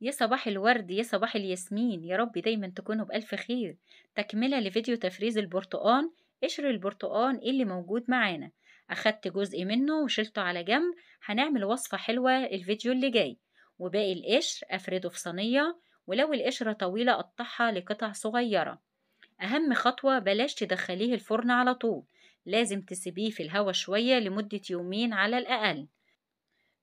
يا صباح الورد يا صباح الياسمين يا رب دايما تكونوا بألف خير تكملة لفيديو تفريز البرتقان قشر البرتقان إيه اللي موجود معانا أخدت جزء منه وشلته على جنب هنعمل وصفة حلوة الفيديو اللي جاي وباقي القشر أفرده في صينية ولو القشرة طويلة قطعها لقطع صغيرة أهم خطوة بلاش تدخليه الفرن على طول لازم تسيبيه في الهوا شوية لمدة يومين على الأقل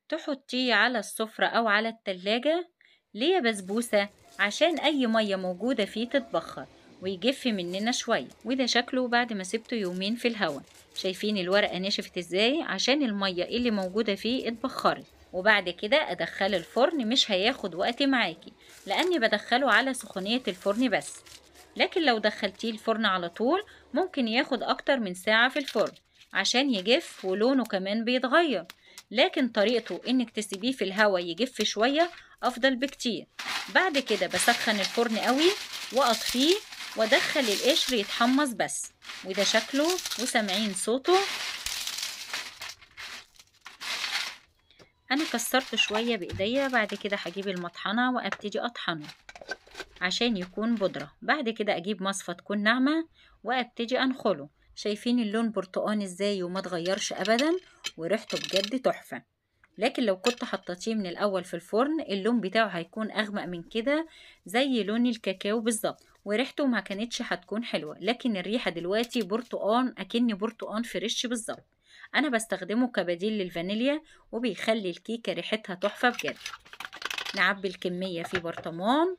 تحطيه على السفرة أو على التلاجة ليه يا بسبوسة؟ عشان أي مية موجودة فيه تتبخر ويجف مننا شوية وده شكله بعد ما سبته يومين في الهواء شايفين الورقة نشفت ازاي عشان المية اللي موجودة فيه اتبخرت وبعد كده أدخل الفرن مش هياخد وقت معاكي لأني بدخله على سخونية الفرن بس لكن لو دخلتيه الفرن على طول ممكن ياخد أكتر من ساعة في الفرن عشان يجف ولونه كمان بيتغير لكن طريقته انك تسيبيه في الهواء يجف شويه افضل بكتير بعد كده بسخن الفرن قوي واطفيه وادخل القشر يتحمص بس وده شكله وسامعين صوته انا كسرته شويه بايديا بعد كده هجيب المطحنه وابتدي اطحنه عشان يكون بودره بعد كده اجيب مصفى تكون ناعمه وابتدي انخله شايفين اللون برتقاني ازاي وما تغيرش ابدا وريحته بجد تحفه لكن لو كنت حطيتيه من الاول في الفرن اللون بتاعه هيكون اغمق من كده زي لون الكاكاو بالظبط وريحته ما كانتش هتكون حلوه لكن الريحه دلوقتي برتقان اكن برتقان فريش بالظبط انا بستخدمه كبديل للفانيليا وبيخلي الكيكه ريحتها تحفه بجد نعبي الكميه في برطمان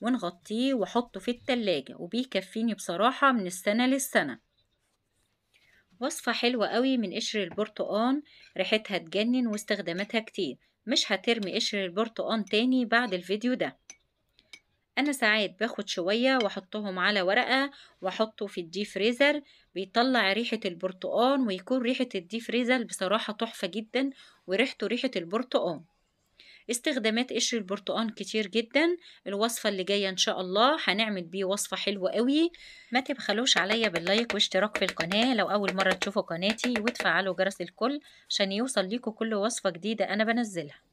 ونغطيه واحطه في التلاجة وبيكفيني بصراحة من السنة للسنة وصفة حلوة قوي من قشر البرتقان ريحتها تجنن واستخداماتها كتير مش هترمي قشر البرتقان تاني بعد الفيديو ده انا ساعات باخد شوية واحطهم على ورقة واحطه في الدي فريزر بيطلع ريحة البرتقان ويكون ريحة الدي فريزر بصراحة تحفة جدا وريحته ريحة البرتقان استخدامات قشر البرتقان كتير جدا الوصفة اللي جاية ان شاء الله هنعمل بيه وصفة حلوة قوي ما تبخلوش عليا باللايك واشتراك في القناة لو اول مرة تشوفوا قناتي وتفعلوا جرس الكل عشان يوصل لكم كل وصفة جديدة انا بنزلها